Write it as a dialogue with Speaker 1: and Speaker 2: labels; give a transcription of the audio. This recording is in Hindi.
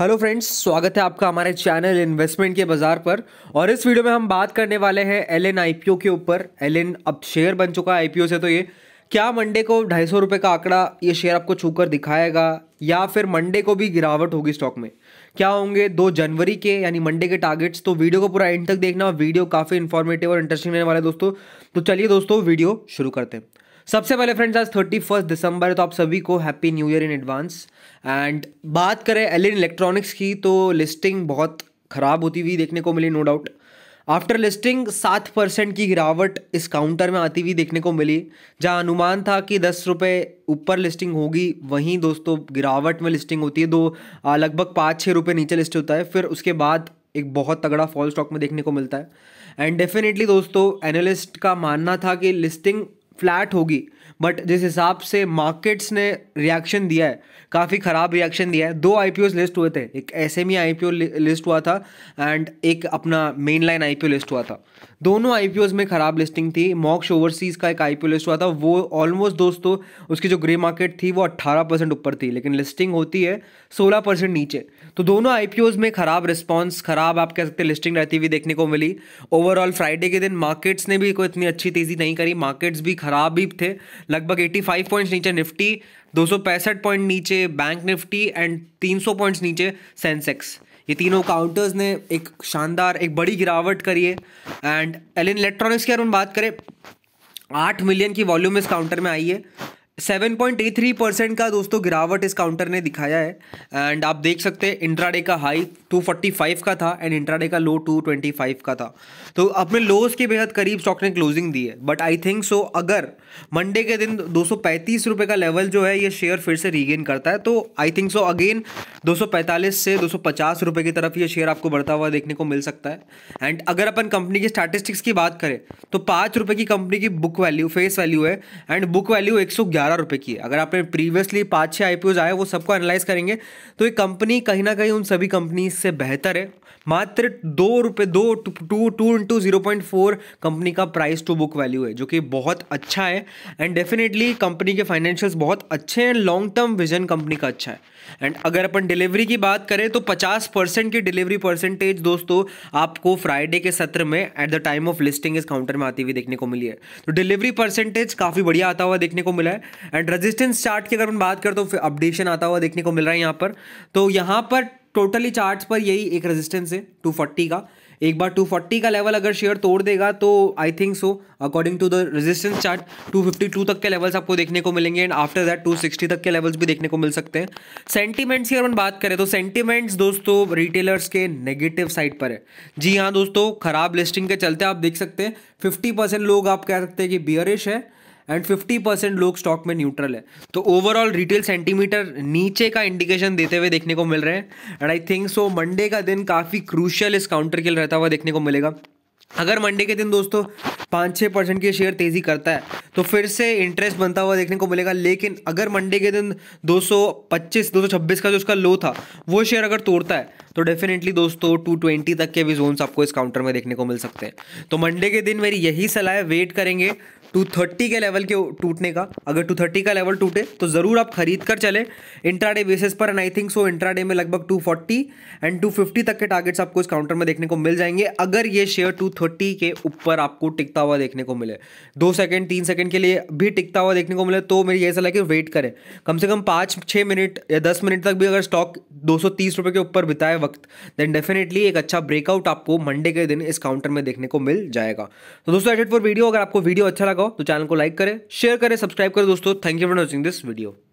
Speaker 1: हेलो फ्रेंड्स स्वागत है आपका हमारे चैनल इन्वेस्टमेंट के बाजार पर और इस वीडियो में हम बात करने वाले हैं एल एन के ऊपर एल अब शेयर बन चुका है आई से तो ये क्या मंडे को ढाई सौ रुपये का आंकड़ा ये शेयर आपको छूकर दिखाएगा या फिर मंडे को भी गिरावट होगी स्टॉक में क्या होंगे दो जनवरी के यानी मंडे के टारगेट्स तो वीडियो को पूरा एंड तक देखना वीडियो काफ़ी इन्फॉर्मेटिव और इंटरेस्टिंग रहने वाला है दोस्तों तो चलिए दोस्तों वीडियो शुरू करते हैं सबसे पहले फ्रेंड्स आज थर्टी फर्स्ट दिसंबर है तो आप सभी को happy new year in advance and बात करें एल इलेक्ट्रॉनिक्स की तो लिस्टिंग बहुत ख़राब होती हुई देखने को मिली नो डाउट आफ्टर लिस्टिंग सात परसेंट की गिरावट इस काउंटर में आती हुई देखने को मिली जहां अनुमान था कि दस रुपये ऊपर लिस्टिंग होगी वहीं दोस्तों गिरावट में लिस्टिंग होती है दो लगभग पाँच छः रुपये नीचे लिस्ट होता है फिर उसके बाद एक बहुत तगड़ा फॉल स्टॉक में देखने को मिलता है एंड डेफिनेटली दोस्तों एनालिस्ट का मानना था कि लिस्टिंग फ्लैट होगी बट जिस हिसाब से मार्केट्स ने रिएक्शन दिया है काफ़ी ख़राब रिएक्शन दिया है दो आई लिस्ट हुए थे एक एस एम आई लिस्ट हुआ था एंड एक अपना मेन लाइन आई लिस्ट हुआ था दोनों आई में ख़राब लिस्टिंग थी मॉक्स ओवरसीज़ का एक आई लिस्ट हुआ था वो ऑलमोस्ट दोस्तों उसकी जो ग्रे मार्केट थी वो अट्ठारह परसेंट ऊपर थी लेकिन लिस्टिंग होती है सोलह परसेंट नीचे तो दोनों आई में ख़राब रिस्पॉन्स ख़राब आप कह सकते लिस्टिंग रहती हुई देखने को मिली ओवरऑल फ्राइडे के दिन मार्केट्स ने भी कोई इतनी अच्छी तेज़ी नहीं करी मार्केट्स भी ख़राब ही थे लगभग 85 पॉइंट्स नीचे निफ्टी दो पॉइंट नीचे बैंक निफ्टी एंड 300 पॉइंट्स नीचे सेंसेक्स ये तीनों काउंटर्स ने एक शानदार एक बड़ी गिरावट करी है एंड एल इलेक्ट्रॉनिक्स की अगर हम बात करें आठ मिलियन की वॉल्यूम इस काउंटर में आई है 7.83 परसेंट का दोस्तों गिरावट इस काउंटर ने दिखाया है एंड आप देख सकते हैं इंट्राडे का हाई 245 का था एंड इंट्राडे का लो 225 का था तो अपने लोस के बेहद करीब स्टॉक ने क्लोजिंग दी है बट आई थिंक सो अगर मंडे के दिन दो सौ का लेवल जो है ये शेयर फिर से रीगेन करता है तो आई थिंक सो अगेन 245 से दो सौ की तरफ ये शेयर आपको बढ़ता हुआ देखने को मिल सकता है एंड अगर अपन कंपनी की स्टैटिस्टिक्स की बात करें तो पाँच रुपये की कंपनी की बुक वैल्यू फेस वैल्यू है एंड बुक वैल्यू एक ग्यारह रुपये की अगर आपने प्रीवियसली पाँच छः आई आए वो सबको एनालाइज करेंगे तो ये कंपनी कहीं ना कहीं उन सभी कंपनी से बेहतर है मात्र दो रुपये दो two two into zero point four company का प्राइस टू बुक वैल्यू है जो कि बहुत अच्छा है एंड डेफिनेटली कंपनी के फाइनेंशियल्स बहुत अच्छे हैं लॉन्ग टर्म विजन कंपनी का अच्छा है एंड अगर अपन डिलीवरी की बात करें तो पचास परसेंट की डिलीवरी परसेंटेज दोस्तों आपको फ्राइडे के सत्र में at the time of listing इस काउंटर में आती हुई देखने को मिली है तो डिलीवरी परसेंटेज काफ़ी बढ़िया आता हुआ देखने को मिला है एंड रेजिस्टेंस चार्ट की अगर हम बात करें तो अपडेशन आता हुआ देखने को मिल रहा है यहाँ पर तो यहाँ पर टोटली चार्ट पर यही एक रेजिस्टेंस है 240 का एक बार 240 का लेवल अगर शेयर तोड़ देगा तो I think so according to the resistance chart 252 तक के लेवल्स आपको देखने को मिलेंगे एंड आफ्टर दैट 260 तक के लेवल्स भी देखने को मिल सकते हैं सेंटीमेंट्स की अगर हम बात करें तो सेंटीमेंट्स दोस्तों रिटेलर्स के नेगेटिव साइड पर है जी हाँ दोस्तों खराब लिस्टिंग के चलते आप देख सकते हैं फिफ्टी लोग आप कह सकते हैं कि बियरिश है एंड 50 परसेंट लोग स्टॉक में न्यूट्रल है तो ओवरऑल रिटेल सेंटीमीटर नीचे का इंडिकेशन देते हुए देखने को मिल रहे हैं and I think so Monday का दिन काफ़ी क्रूशल इस काउंटर लिए रहता हुआ देखने को मिलेगा अगर मंडे के दिन दोस्तों पाँच छः परसेंट के शेयर तेज़ी करता है तो फिर से इंटरेस्ट बनता हुआ देखने को मिलेगा लेकिन अगर मंडे के दिन 225 226 का जो उसका लो था वो शेयर अगर तोड़ता है तो डेफिनेटली दोस्तों टू ट्वेंटी तक के भी जोन्स आपको इस काउंटर में देखने को मिल सकते हैं तो मंडे के दिन मेरी यही सलाह है वेट करेंगे टू थर्टी के लेवल के टूटने का अगर टू थर्टी का लेवल टूटे तो ज़रूर आप खरीद कर चले इंट्राडे बेसिस पर and I think so intraday में लगभग two forty and two fifty तक के टारगेट्स आपको इस काउंटर में देखने को मिल जाएंगे अगर ये शेयर टू थर्टी के ऊपर आपको टिकता हुआ देखने को मिले दो सेकेंड तीन सेकेंड के लिए भी टिकता हुआ देखने को मिले तो मेरी यही सलाह कि वेट करें कम से कम पाँच छः मिनट या दस मिनट तक भी अगर स्टॉक दो सौ तीस रुपये के ऊपर बिताए वक्त देन डेफिनेटली एक अच्छा ब्रेकआउट आपको मंडे के दिन इस काउंटर में देखने को मिल जाएगा तो दोस्तों एडिट फॉर वीडियो अगर आपको वीडियो अच्छा लगा हो तो चैनल को लाइक करें शेयर करें सब्सक्राइब करें दोस्तों thank you for watching this video